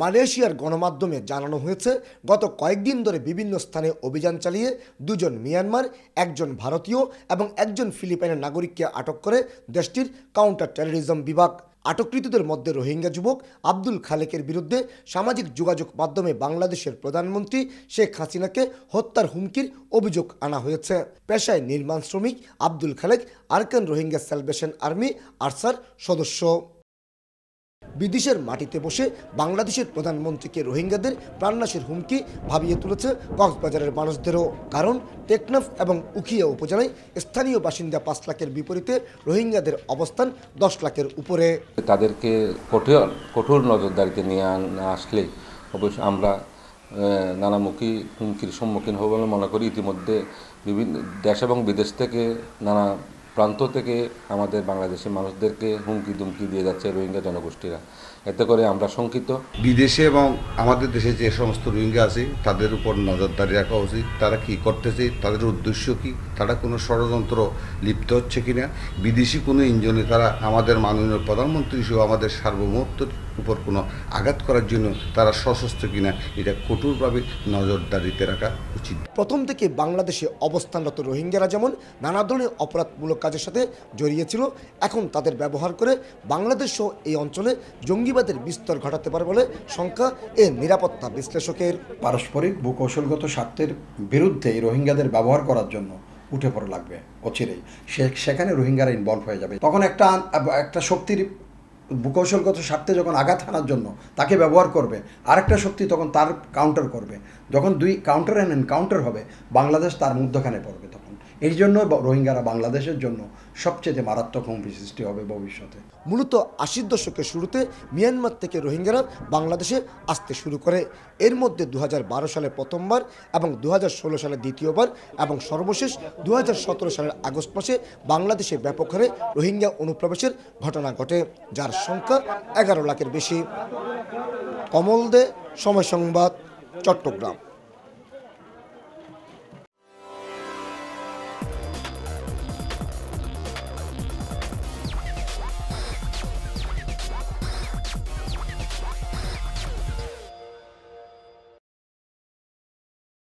মালয়েশিয়ার গণমাধ্যমে জানানো হয়েছে গত কয়েকদিন ধরে বিভিন্ন স্থানে অভিযান চালিয়ে দুজন মিয়ানমার একজন ভারতীয় এবং একজন ফিলিপাইনের নাগরিককে আটক করে দেশটির কাউন্টার টেরোরিজম বিভাগ আটককৃতদের মধ্যে রোহিঙ্গা যুবক আব্দুল খালেকের বিরুদ্ধে সামাজিক যোগাযোগ মাধ্যমে বাংলাদেশের প্রধানমন্ত্রী শেখ হাসিনাকে হত্যার হুমকির অভিযোগ আনা হয়েছে পেশায় নির্মাণ শ্রমিক Abdul Khalek Arakan Rohingya salvation army আরসার সদস্য বিদেশের মাটিতে বসে বাংলাদেশের প্রধানমন্ত্রীকে রোহিঙ্গাদের প্রাণনাশের হুমকি ভাবিয়ে তুলেছে কক্সবাজারের মানুষদেরও কারণ টেকনাফ এবং উখিয়া উপজেলায় স্থানীয় বাসিন্দা পাঁচ লাখের বিপরীতে রোহিঙ্গাদের অবস্থান দশ লাখের উপরে তাদেরকে কঠোর কঠোর নজরদারিতে নিয়ে না আসলে অবশ্য আমরা নানামুখী হুমকির সম্মুখীন হব বলে মনে করি ইতিমধ্যে বিভিন্ন দেশ এবং বিদেশ থেকে নানা প্রান্ত থেকে আমাদের বাংলাদেশের মানুষদেরকে হুমকি দুমকি দিয়ে যাচ্ছে রোহিঙ্গা জনগোষ্ঠীরা এতে করে আমরা শঙ্কিত বিদেশে এবং আমাদের দেশে যে সমস্ত রোহিঙ্গা আছে তাদের উপর নজরদারি রাখা উচিত তারা কি করতেছে তাদের উদ্দেশ্য কি তারা কোনো ষড়যন্ত্র লিপ্ত হচ্ছে কিনা বিদেশি কোনো ইঞ্জনে তারা আমাদের মাননীয় প্রধানমন্ত্রী সহ আমাদের সার্বভৌমত্বের উপর কোনো আঘাত করার জন্য তারা সশস্ত্র কিনা এটা কঠোরভাবে নজরদারিতে রাখা উচিত প্রথম থেকে বাংলাদেশে অবস্থানরত রোহিঙ্গারা যেমন নানা ধরনের অপরাধমূলক কাজের সাথে জড়িয়েছিল এখন তাদের ব্যবহার করে বাংলাদেশ সহ এই অঞ্চলে জঙ্গি প্রতিবাদের বিস্তর ঘটাতে পারে বলে শঙ্কা এ নিরাপত্তা বিশ্লেষকের পারস্পরিক ভূকৌশলগত স্বার্থের বিরুদ্ধে রোহিঙ্গাদের ব্যবহার করার জন্য উঠে পড়ে লাগবে অচিরেই সেখানে রোহিঙ্গারা ইনভলভ হয়ে যাবে তখন একটা একটা শক্তির ভূকৌশলগত স্বার্থে যখন আঘাত হানার জন্য তাকে ব্যবহার করবে আরেকটা শক্তি তখন তার কাউন্টার করবে যখন দুই কাউন্টার অ্যান্ড এনকাউন্টার হবে বাংলাদেশ তার মধ্যখানে পড়বে তখন এই জন্য রোহিঙ্গারা বাংলাদেশের জন্য সবচেয়ে মারাত্মক হুমকি সৃষ্টি হবে ভবিষ্যতে মূলত আশির দশকের শুরুতে মিয়ানমার থেকে রোহিঙ্গারা বাংলাদেশে আসতে শুরু করে এর মধ্যে দু হাজার সালে প্রথমবার এবং দু হাজার সালে দ্বিতীয়বার এবং সর্বশেষ দু হাজার সালের আগস্ট মাসে বাংলাদেশে ব্যাপক হারে রোহিঙ্গা অনুপ্রবেশের ঘটনা ঘটে যার সংখ্যা এগারো লাখের বেশি কমল দে সময় সংবাদ চট্টগ্রাম